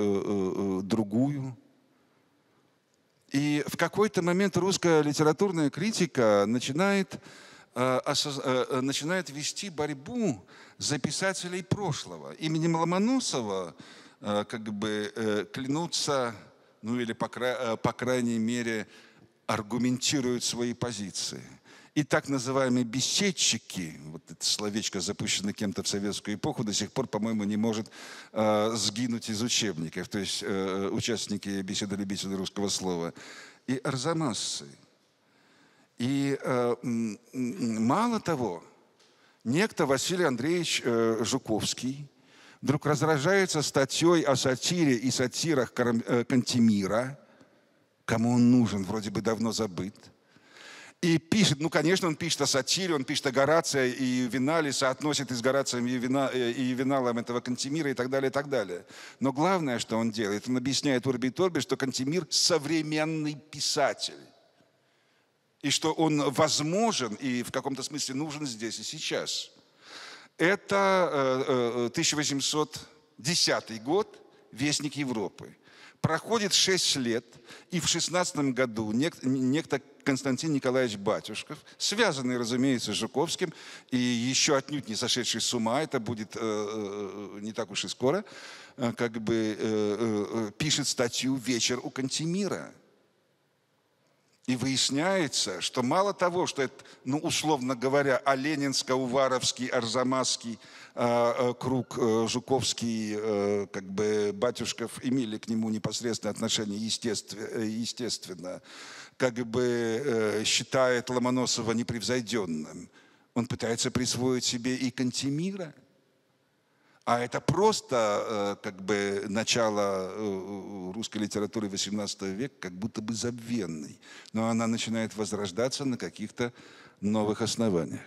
другую. И в какой-то момент русская литературная критика начинает, э, э, э, начинает вести борьбу за писателей прошлого. Именем Ломоносова как бы клянутся, ну или по, кра, по крайней мере аргументируют свои позиции – и так называемые беседчики, вот это словечко, запущено кем-то в советскую эпоху, до сих пор, по-моему, не может э, сгинуть из учебников, то есть э, участники беседы любителей русского слова, и арзамасцы. И э, мало того, некто Василий Андреевич э, Жуковский вдруг раздражается статьей о сатире и сатирах э, Кантемира, кому он нужен, вроде бы давно забыт – и пишет, ну, конечно, он пишет о сатире, он пишет о Горация и Винале, соотносит и с Горацием и, Вина, э, и Виналом этого Кантемира и так далее, и так далее. Но главное, что он делает, он объясняет Урби и Торби, что Кантемир – современный писатель. И что он возможен и в каком-то смысле нужен здесь и сейчас. Это 1810 э, э, год, Вестник Европы. Проходит 6 лет, и в 16 году некто, некто Константин Николаевич Батюшков, связанный, разумеется, с Жуковским, и еще отнюдь не сошедший с ума, это будет э, э, э не так уж и скоро, э, как бы э, э, пишет статью «Вечер у Кантемира», и выясняется, что мало того, что это, ну, условно говоря, Оленинско-Уваровский, а Арзамасский э, круг, э, Жуковский, э, как бы Батюшков имели к нему непосредственное отношение, естественно, э, естественно как бы э, считает Ломоносова непревзойденным. Он пытается присвоить себе и Кантемира, а это просто э, как бы начало э, э, русской литературы XVIII века, как будто бы забвенный, Но она начинает возрождаться на каких-то новых основаниях.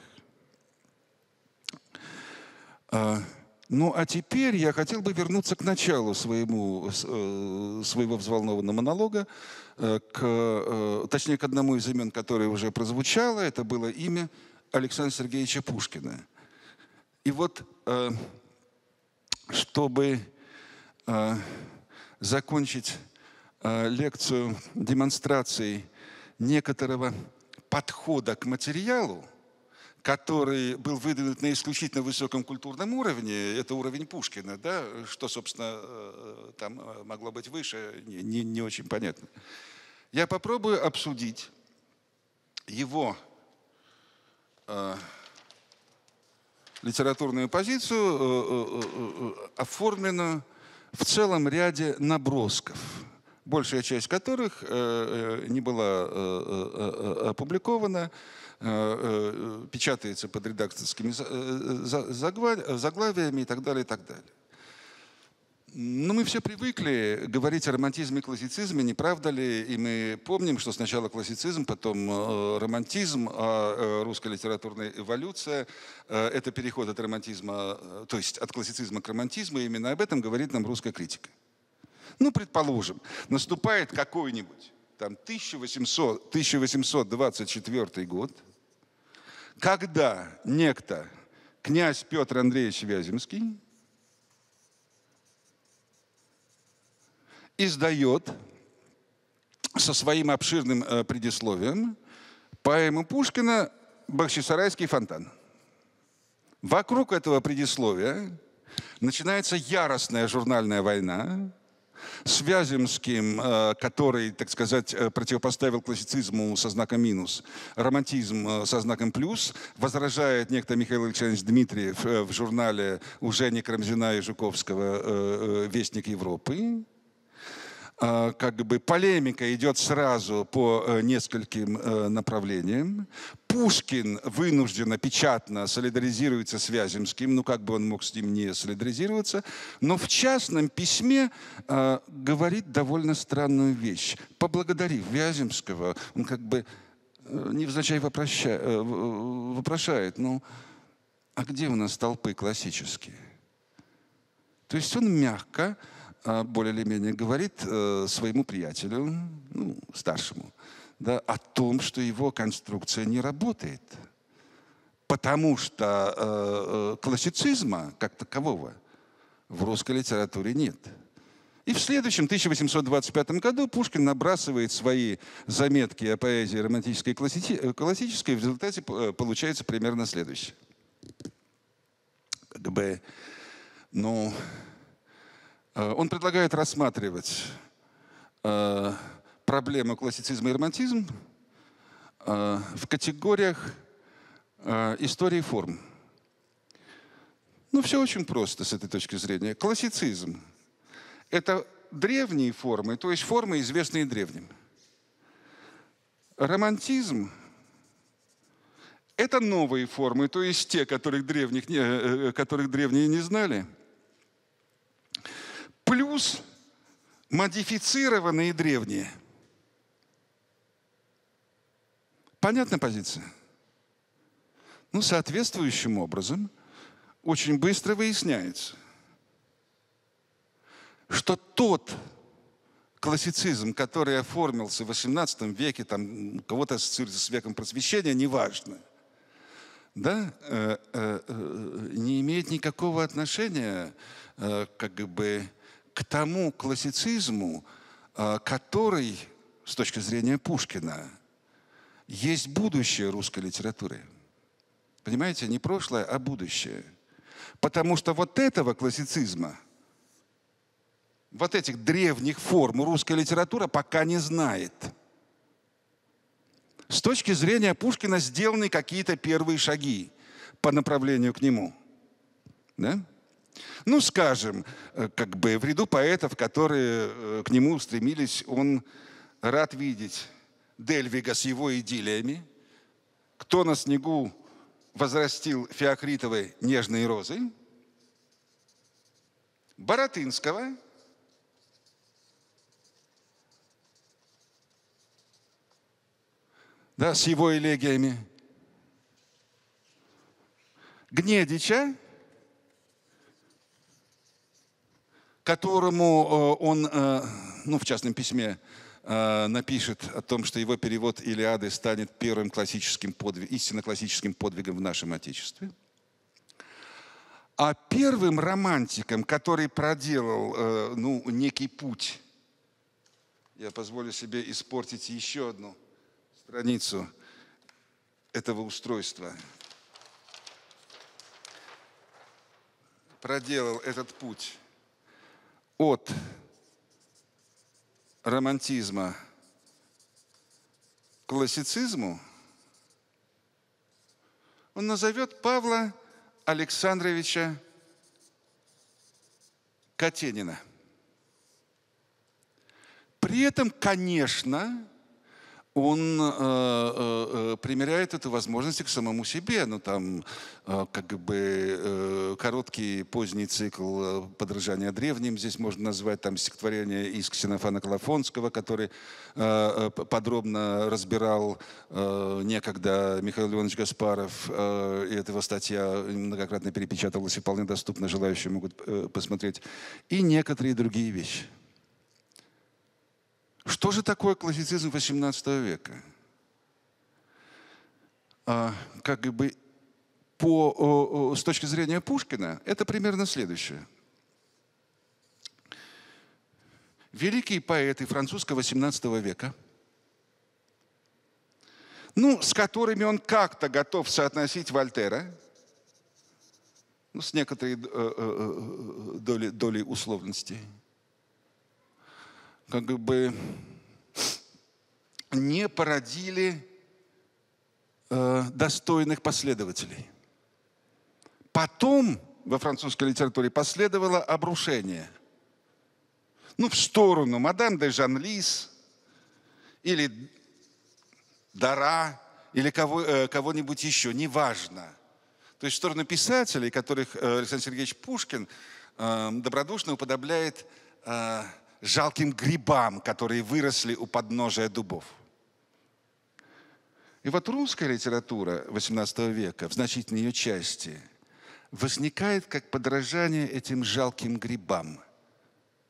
А, ну а теперь я хотел бы вернуться к началу своему, своего взволнованного монолога, к, точнее к одному из имен, которое уже прозвучало. Это было имя Александра Сергеевича Пушкина. И вот чтобы э, закончить э, лекцию демонстрацией некоторого подхода к материалу, который был выдвинут на исключительно высоком культурном уровне, это уровень Пушкина, да, что, собственно, э, там э, могло быть выше, не, не, не очень понятно. Я попробую обсудить его э, литературную позицию, э, э, э, оформлена в целом ряде набросков, большая часть которых не была опубликована, печатается под редакторскими заглавиями и так далее, и так далее. Ну, мы все привыкли говорить о романтизме и классицизме, не правда ли? И мы помним, что сначала классицизм, потом э, романтизм, а э, русская литературная эволюция э, – это переход от романтизма, то есть от классицизма к романтизму, и именно об этом говорит нам русская критика. Ну, предположим, наступает какой-нибудь там 1800, 1824 год, когда некто князь Петр Андреевич Вяземский издает со своим обширным э, предисловием поэму Пушкина «Бахчисарайский фонтан». Вокруг этого предисловия начинается яростная журнальная война, с Вяземским, э, который, так сказать, э, противопоставил классицизму со знаком минус, романтизм со знаком плюс, возражает некто Михаил Александрович Дмитриев в журнале уже не Крамзина и Жуковского «Вестник Европы». А, как бы полемика идет сразу по э, нескольким э, направлениям. Пушкин вынужденно, печатно солидаризируется с Вяземским, ну как бы он мог с ним не солидаризироваться, но в частном письме э, говорит довольно странную вещь. Поблагодарив Вяземского, он как бы э, невзначай вопроща, э, э вопрошает, ну а где у нас толпы классические? То есть он мягко а, более или менее говорит э, своему приятелю, ну, старшему, да, о том, что его конструкция не работает. Потому что э, э, классицизма как такового в русской литературе нет. И в следующем 1825 году Пушкин набрасывает свои заметки о поэзии романтической и классической, в результате получается примерно следующее. Как бы, ну, Э, он предлагает рассматривать э, проблему классицизма и романтизм э, в категориях истории форм. Ну, все очень просто с этой точки зрения. Классицизм – это древние формы, то есть формы, известные древним. Романтизм – это новые формы, то есть те, которых, древних, которых древние не знали – плюс модифицированные древние. понятная позиция? Ну, соответствующим образом очень быстро выясняется, что тот классицизм, который оформился в XVIII веке, там кого-то ассоциируется с веком просвещения, неважно, да, э, э, э не имеет никакого отношения э, как бы к тому классицизму, а, который, с точки зрения Пушкина, есть будущее русской литературы. Понимаете, не прошлое, а будущее. Потому что вот этого классицизма, вот этих древних форм русская литература пока не знает. С точки зрения Пушкина сделаны какие-то первые шаги по направлению к нему. Да? Ну, скажем, э, как бы в ряду поэтов, которые э, к нему устремились, он рад видеть Дельвига с его идиллиями, кто на снегу возрастил феокритовой нежные розы, Боротынского, да, с его элегиями, Гнедича, которому э, он, э, ну, в частном письме, э, напишет о том, что его перевод Илиады станет первым классическим подвиг, истинно классическим подвигом в нашем Отечестве. А первым романтиком, который проделал ну, некий путь, я позволю себе испортить еще одну страницу этого устройства. Проделал этот путь от романтизма к классицизму, он назовет Павла Александровича Катенина. При этом, конечно, он э, э, э, примеряет эту возможность к самому себе. Ну, там, э, как бы, э, короткий поздний цикл э, подражания древним здесь можно назвать, там, стихотворение из Ксенофана Клафонского, который подробно разбирал некогда Михаил Леонидович Гаспаров, и эта его статья многократно перепечатывалась и вполне доступна, желающие могут посмотреть, и некоторые другие вещи. Что же такое классицизм XVIII века? А, как бы по, с точки зрения Пушкина, это примерно следующее. Великие поэты французского XVIII века, ну, с которыми он как-то готов соотносить Вольтера, ну, с некоторой э, э, э, долей, долей условности – как бы не породили э, достойных последователей. Потом во французской литературе последовало обрушение. Ну, в сторону мадам де Жан-Лис или Дара, или кого, э, кого-нибудь еще, неважно. То есть в сторону писателей, которых э, Александр Сергеевич Пушкин э, добродушно уподобляет э, жалким грибам, которые выросли у подножия дубов. И вот русская литература XVIII века в значительной ее части возникает как подражание этим жалким грибам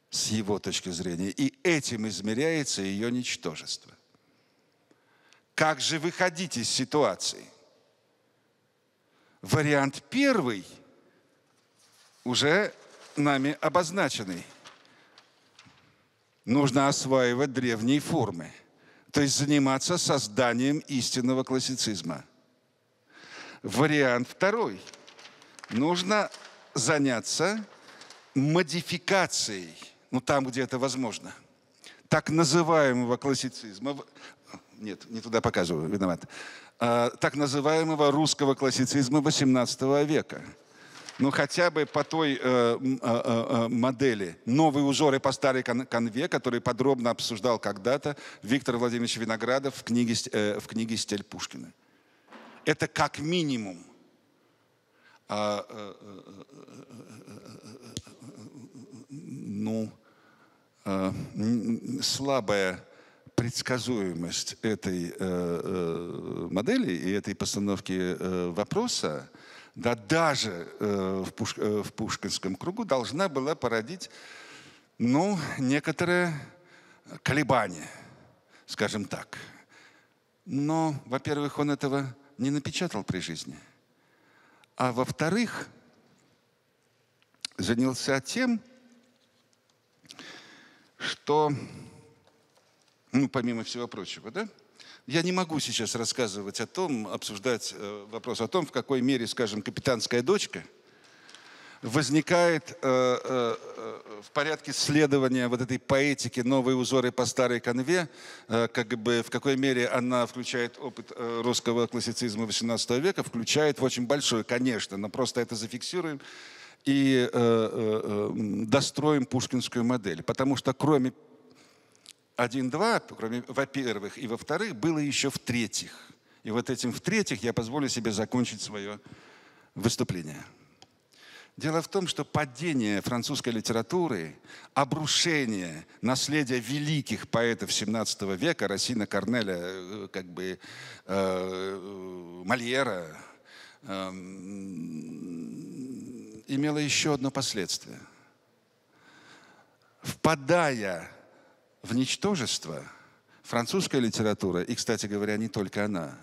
с его точки зрения. И этим измеряется ее ничтожество. Как же выходить из ситуации? Вариант первый уже нами обозначенный – нужно осваивать древние формы, то есть заниматься созданием истинного классицизма. Вариант второй. Нужно заняться модификацией, ну там, где это возможно, так называемого классицизма, нет, не туда показываю, виноват, а, так называемого русского классицизма XVIII века – ну хотя бы по той э, э, модели «Новые узоры по старой конве», который подробно обсуждал когда-то Виктор Владимирович Виноградов в книге, э, в книге «Стиль Пушкина». Это как минимум а, а, а, ну, слабая предсказуемость этой модели и этой постановки вопроса да даже э, э, в, Пушкинском кругу должна была породить ну, некоторые колебания, скажем так. Но, во-первых, он этого не напечатал при жизни. А во-вторых, занялся тем, что, ну, помимо всего прочего, да, я не могу сейчас рассказывать о том, обсуждать э, вопрос о том, в какой мере, скажем, капитанская дочка возникает э, э, в порядке следования вот этой поэтики «Новые узоры по старой конве», как бы в какой мере она включает опыт русского классицизма XVIII века, включает в очень большое, конечно, но просто это зафиксируем, и э, э, достроим пушкинскую модель. Потому что кроме 1 кроме, во-первых, и во-вторых, было еще в-третьих. И вот этим в-третьих я позволю себе закончить свое выступление. Дело в том, что падение французской литературы, обрушение наследия великих поэтов XVII века, Рассина Корнеля, э, как бы э, Мольера, э, имело еще одно последствие. Впадая в ничтожество французская литература, и, кстати говоря, не только она,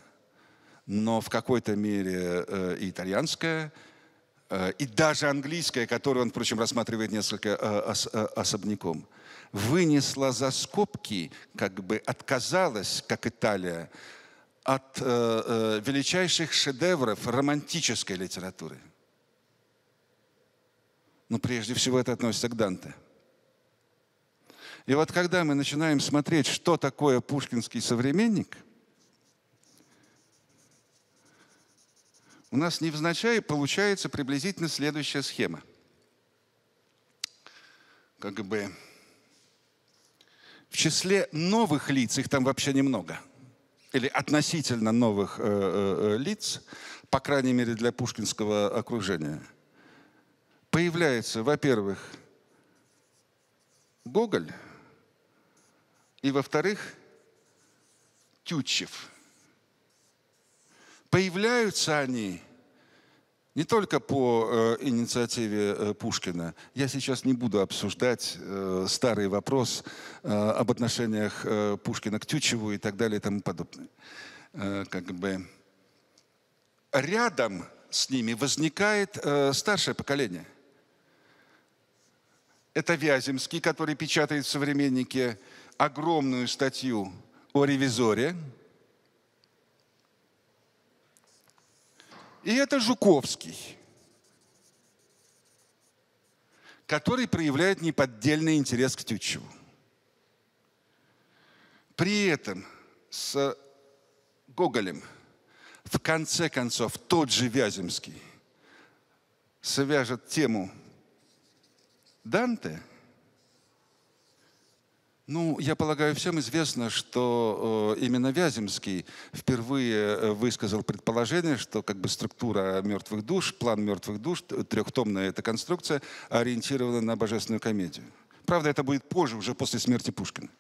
но в какой-то мере э, и итальянская, э, и даже английская, которую он, впрочем, рассматривает несколько э, ос, э, особняком, вынесла за скобки, как бы отказалась, как Италия, от э, э, величайших шедевров романтической литературы. Но прежде всего это относится к Данте – и вот когда мы начинаем смотреть, что такое пушкинский современник, у нас невзначай получается приблизительно следующая схема. как бы. В числе новых лиц, их там вообще немного, или относительно новых э, э, э лиц, по крайней мере для пушкинского окружения, появляется, во-первых, Гоголь – и во-вторых, Тютчев. Появляются они не только по э, инициативе э, Пушкина. Я сейчас не буду обсуждать э, старый вопрос э, об отношениях э, Пушкина к Тютчеву и так далее и тому подобное. Э, как бы рядом с ними возникает э, старшее поколение. Это Вяземский, который печатает в «Современнике», огромную статью о ревизоре. И это Жуковский, который проявляет неподдельный интерес к Тютчеву. При этом с Гоголем в конце концов тот же Вяземский свяжет тему Данте – ну, я полагаю, всем известно, что э, именно Вяземский впервые э, высказал предположение, что как бы структура мертвых душ, план мертвых душ, трехтомная эта конструкция, ориентирована на божественную комедию. Правда, это будет позже, уже после смерти Пушкина.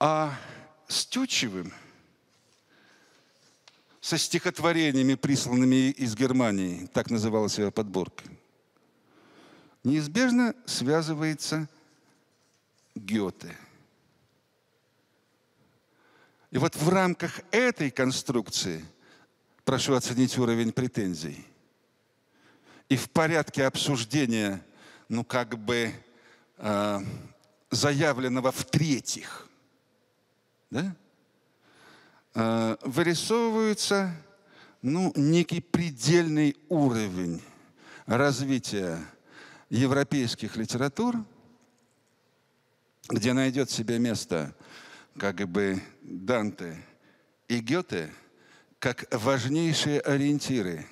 А с Тютчевым, со стихотворениями, присланными из Германии, так называлась ее подборка, неизбежно связывается Гёте. И вот в рамках этой конструкции прошу оценить уровень претензий. И в порядке обсуждения, ну как бы э, заявленного в-третьих, да, э, вырисовывается ну, некий предельный уровень развития европейских литератур – где найдет себе место как бы Данте и Гёте как важнейшие ориентиры.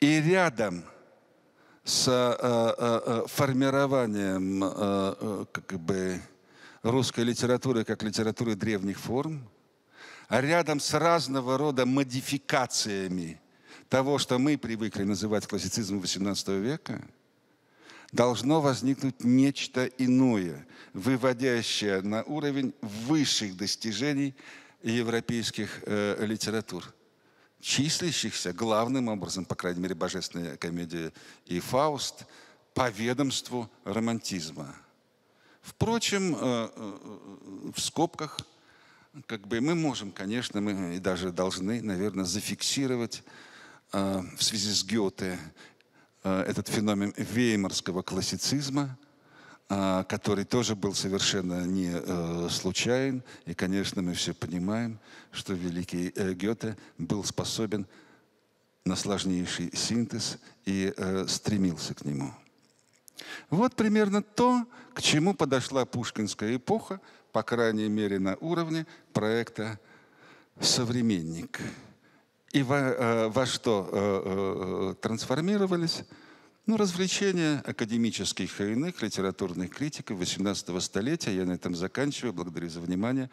И рядом с э, э, э, э формированием э, э, как бы русской литературы как литературы древних форм, а рядом с разного рода модификациями того, что мы привыкли называть классицизмом XVIII века – должно возникнуть нечто иное, выводящее на уровень высших достижений европейских э, литератур, числящихся главным образом, по крайней мере, божественная комедия и Фауст, по ведомству романтизма. Впрочем, э, э, э, в скобках как бы мы можем, конечно, мы и даже должны, наверное, зафиксировать э, в связи с Гёте Э, этот феномен веймарского классицизма, э, который тоже был совершенно не э, случайен. И, конечно, мы все понимаем, что великий Гёте был способен на сложнейший синтез и стремился к нему. Вот примерно то, к чему подошла пушкинская эпоха, по крайней мере, на уровне проекта «Современник». И во, э, во что э, э, трансформировались? Ну, развлечения академических и иных литературных критиков 18 столетия. Я на этом заканчиваю. Благодарю за внимание.